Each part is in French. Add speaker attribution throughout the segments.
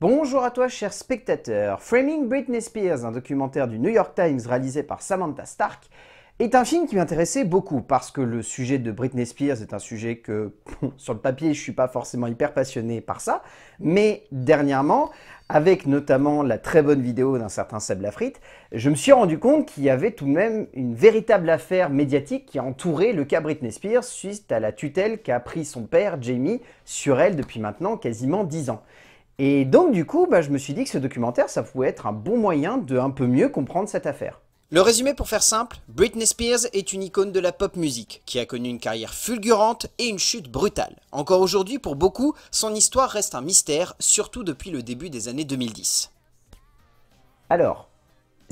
Speaker 1: Bonjour à toi cher spectateur. Framing Britney Spears, un documentaire du New York Times réalisé par Samantha Stark, est un film qui m'intéressait beaucoup parce que le sujet de Britney Spears est un sujet que, sur le papier, je ne suis pas forcément hyper passionné par ça, mais dernièrement, avec notamment la très bonne vidéo d'un certain Seb Lafrite, je me suis rendu compte qu'il y avait tout de même une véritable affaire médiatique qui entourait le cas Britney Spears suite à la tutelle qu'a pris son père, Jamie, sur elle depuis maintenant quasiment 10 ans. Et donc du coup, bah, je me suis dit que ce documentaire, ça pouvait être un bon moyen de un peu mieux comprendre cette affaire. Le résumé pour faire simple, Britney Spears est une icône de la pop musique qui a connu une carrière fulgurante et une chute brutale. Encore aujourd'hui, pour beaucoup, son histoire reste un mystère, surtout depuis le début des années 2010. Alors,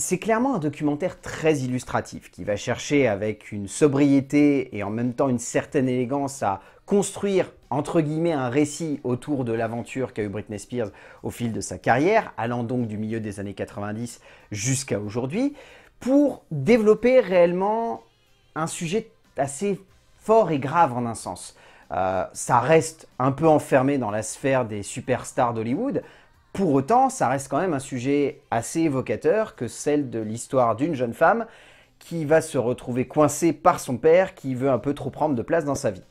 Speaker 1: c'est clairement un documentaire très illustratif qui va chercher avec une sobriété et en même temps une certaine élégance à construire entre guillemets un récit autour de l'aventure qu'a eu Britney Spears au fil de sa carrière, allant donc du milieu des années 90 jusqu'à aujourd'hui, pour développer réellement un sujet assez fort et grave en un sens. Euh, ça reste un peu enfermé dans la sphère des superstars d'Hollywood, pour autant, ça reste quand même un sujet assez évocateur que celle de l'histoire d'une jeune femme qui va se retrouver coincée par son père qui veut un peu trop prendre de place dans sa vie.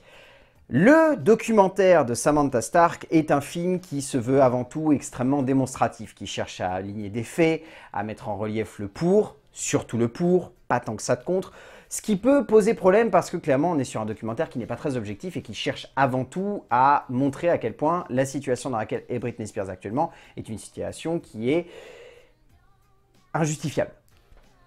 Speaker 1: Le documentaire de Samantha Stark est un film qui se veut avant tout extrêmement démonstratif, qui cherche à aligner des faits, à mettre en relief le pour, surtout le pour, pas tant que ça de contre, ce qui peut poser problème parce que clairement on est sur un documentaire qui n'est pas très objectif et qui cherche avant tout à montrer à quel point la situation dans laquelle est Britney Spears actuellement est une situation qui est injustifiable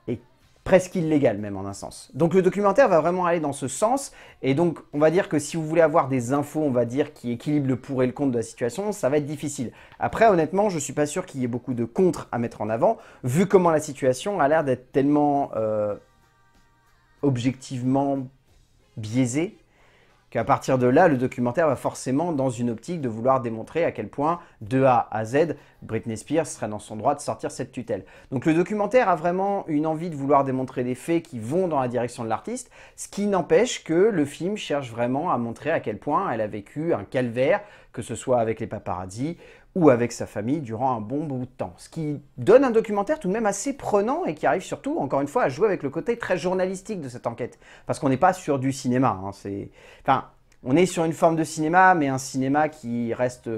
Speaker 1: et presque illégale même en un sens. Donc le documentaire va vraiment aller dans ce sens et donc on va dire que si vous voulez avoir des infos, on va dire, qui équilibrent le pour et le contre de la situation, ça va être difficile. Après honnêtement, je suis pas sûr qu'il y ait beaucoup de contre à mettre en avant vu comment la situation a l'air d'être tellement... Euh, objectivement biaisé, qu'à partir de là, le documentaire va forcément dans une optique de vouloir démontrer à quel point, de A à Z, Britney Spears serait dans son droit de sortir cette tutelle. Donc le documentaire a vraiment une envie de vouloir démontrer des faits qui vont dans la direction de l'artiste, ce qui n'empêche que le film cherche vraiment à montrer à quel point elle a vécu un calvaire, que ce soit avec les paparazzi ou avec sa famille durant un bon bout de temps. Ce qui donne un documentaire tout de même assez prenant et qui arrive surtout, encore une fois, à jouer avec le côté très journalistique de cette enquête. Parce qu'on n'est pas sur du cinéma. Hein, c'est... Enfin, on est sur une forme de cinéma, mais un cinéma qui reste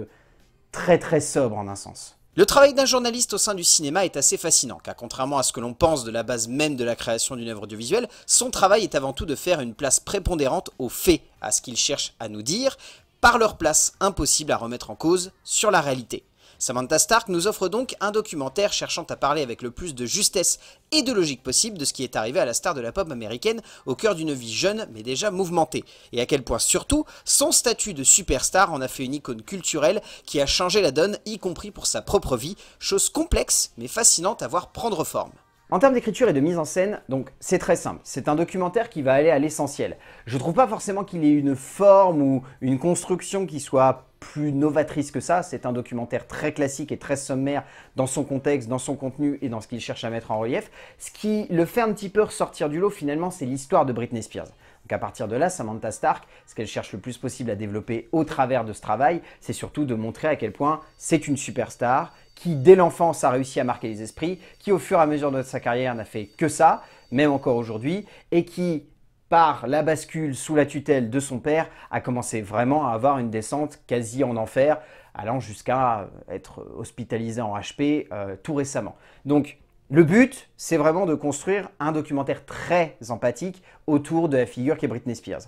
Speaker 1: très très sobre en un sens. Le travail d'un journaliste au sein du cinéma est assez fascinant, car contrairement à ce que l'on pense de la base même de la création d'une œuvre audiovisuelle, son travail est avant tout de faire une place prépondérante aux faits, à ce qu'il cherche à nous dire, par leur place impossible à remettre en cause sur la réalité. Samantha Stark nous offre donc un documentaire cherchant à parler avec le plus de justesse et de logique possible de ce qui est arrivé à la star de la pop américaine au cœur d'une vie jeune mais déjà mouvementée, et à quel point surtout son statut de superstar en a fait une icône culturelle qui a changé la donne y compris pour sa propre vie, chose complexe mais fascinante à voir prendre forme. En termes d'écriture et de mise en scène, donc c'est très simple. C'est un documentaire qui va aller à l'essentiel. Je trouve pas forcément qu'il ait une forme ou une construction qui soit plus novatrice que ça. C'est un documentaire très classique et très sommaire dans son contexte, dans son contenu et dans ce qu'il cherche à mettre en relief. Ce qui le fait un petit peu ressortir du lot finalement, c'est l'histoire de Britney Spears. Donc à partir de là, Samantha Stark, ce qu'elle cherche le plus possible à développer au travers de ce travail, c'est surtout de montrer à quel point c'est une superstar, qui dès l'enfance a réussi à marquer les esprits, qui au fur et à mesure de sa carrière n'a fait que ça, même encore aujourd'hui, et qui par la bascule sous la tutelle de son père a commencé vraiment à avoir une descente quasi en enfer, allant jusqu'à être hospitalisée en HP euh, tout récemment. Donc le but, c'est vraiment de construire un documentaire très empathique autour de la figure qu'est Britney Spears.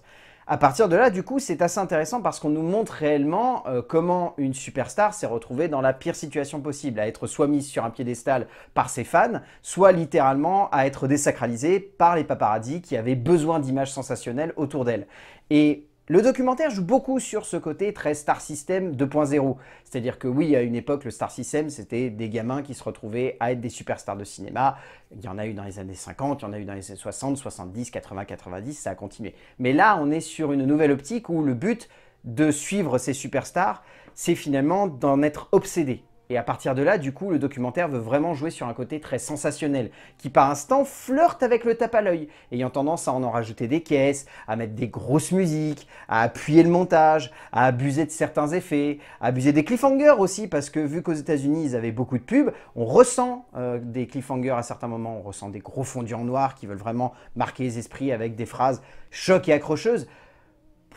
Speaker 1: À partir de là, du coup, c'est assez intéressant parce qu'on nous montre réellement euh, comment une superstar s'est retrouvée dans la pire situation possible, à être soit mise sur un piédestal par ses fans, soit littéralement à être désacralisée par les paparazzis qui avaient besoin d'images sensationnelles autour d'elle. Et le documentaire joue beaucoup sur ce côté très Star System 2.0. C'est-à-dire que oui, à une époque, le Star System, c'était des gamins qui se retrouvaient à être des superstars de cinéma. Il y en a eu dans les années 50, il y en a eu dans les années 60, 70, 80, 90, ça a continué. Mais là, on est sur une nouvelle optique où le but de suivre ces superstars, c'est finalement d'en être obsédé. Et à partir de là, du coup, le documentaire veut vraiment jouer sur un côté très sensationnel, qui par instant flirte avec le tape à l'œil, ayant tendance à en, en rajouter des caisses, à mettre des grosses musiques, à appuyer le montage, à abuser de certains effets, à abuser des cliffhangers aussi, parce que vu qu'aux États-Unis ils avaient beaucoup de pubs, on ressent euh, des cliffhangers à certains moments, on ressent des gros fondus en noir qui veulent vraiment marquer les esprits avec des phrases chocs et accrocheuses.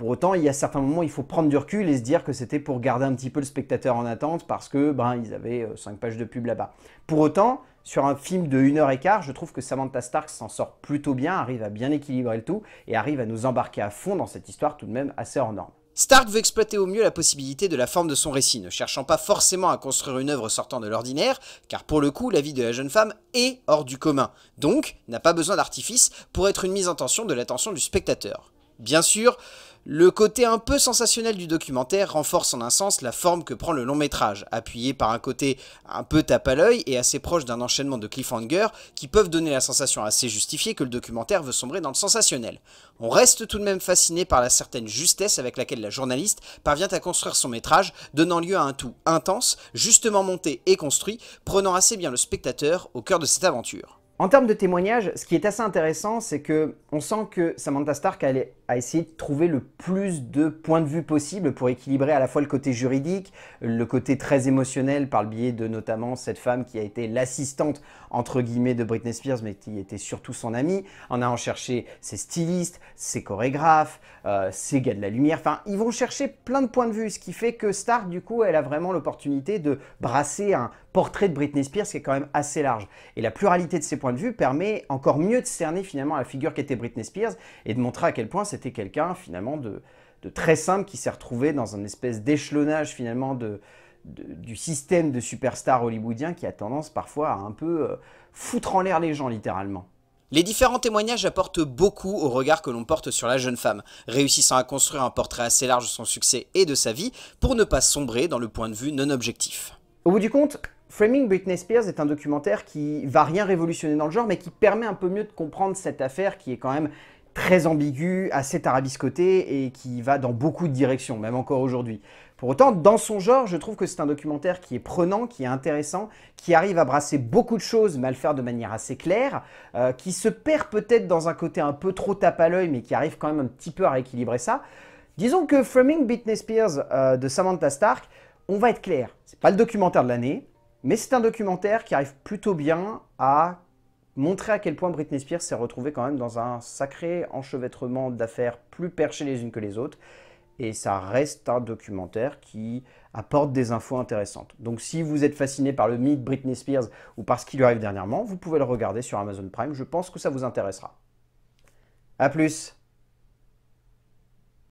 Speaker 1: Pour autant, il y a certains moments, il faut prendre du recul et se dire que c'était pour garder un petit peu le spectateur en attente parce que ben, ils avaient 5 euh, pages de pub là-bas. Pour autant, sur un film de 1h15, je trouve que Samantha Stark s'en sort plutôt bien, arrive à bien équilibrer le tout et arrive à nous embarquer à fond dans cette histoire tout de même assez hors norme. Stark veut exploiter au mieux la possibilité de la forme de son récit, ne cherchant pas forcément à construire une œuvre sortant de l'ordinaire, car pour le coup, la vie de la jeune femme est hors du commun, donc n'a pas besoin d'artifice pour être une mise en tension de l'attention du spectateur. Bien sûr, le côté un peu sensationnel du documentaire renforce en un sens la forme que prend le long métrage, appuyé par un côté un peu tape à l'œil et assez proche d'un enchaînement de cliffhanger qui peuvent donner la sensation assez justifiée que le documentaire veut sombrer dans le sensationnel. On reste tout de même fasciné par la certaine justesse avec laquelle la journaliste parvient à construire son métrage, donnant lieu à un tout intense, justement monté et construit, prenant assez bien le spectateur au cœur de cette aventure. En termes de témoignages, ce qui est assez intéressant, c'est que on sent que Samantha Stark elle est à essayer de trouver le plus de points de vue possible pour équilibrer à la fois le côté juridique, le côté très émotionnel par le biais de notamment cette femme qui a été l'assistante entre guillemets de Britney Spears mais qui était surtout son amie, en allant chercher ses stylistes, ses chorégraphes, euh, ses gars de la lumière, enfin ils vont chercher plein de points de vue, ce qui fait que Stark du coup elle a vraiment l'opportunité de brasser un portrait de Britney Spears qui est quand même assez large. Et la pluralité de ces points de vue permet encore mieux de cerner finalement la figure qu'était Britney Spears et de montrer à quel point cette c'était quelqu'un finalement de, très simple qui s'est retrouvé dans un espèce d'échelonnage finalement du système de superstar hollywoodien qui a tendance parfois à un peu euh, foutre en l'air les gens littéralement. Les différents témoignages apportent beaucoup au regard que l'on porte sur la jeune femme, réussissant à construire un portrait assez large de son succès et de sa vie pour ne pas sombrer dans le point de vue non objectif. Au bout du compte, Framing Britney Spears est un documentaire qui va rien révolutionner dans le genre, mais qui permet un peu mieux de comprendre cette affaire qui est quand même très ambigu, assez tarabiscoté et qui va dans beaucoup de directions, même encore aujourd'hui. Pour autant, dans son genre, je trouve que c'est un documentaire qui est prenant, qui est intéressant, qui arrive à brasser beaucoup de choses, mais à le faire de manière assez claire, euh, qui se perd peut-être dans un côté un peu trop tape à l'œil, mais qui arrive quand même un petit peu à rééquilibrer ça. Disons que Framing Britney Spears euh, de Samantha Stark, on va être clair, c'est pas le documentaire de l'année, mais c'est un documentaire qui arrive plutôt bien à montrer à quel point Britney Spears s'est retrouvée quand même dans un sacré enchevêtrement d'affaires plus perchées les unes que les autres. Et ça reste un documentaire qui apporte des infos intéressantes. Donc si vous êtes fasciné par le mythe Britney Spears ou par ce qui lui arrive dernièrement, vous pouvez le regarder sur Amazon Prime. Je pense que ça vous intéressera. A plus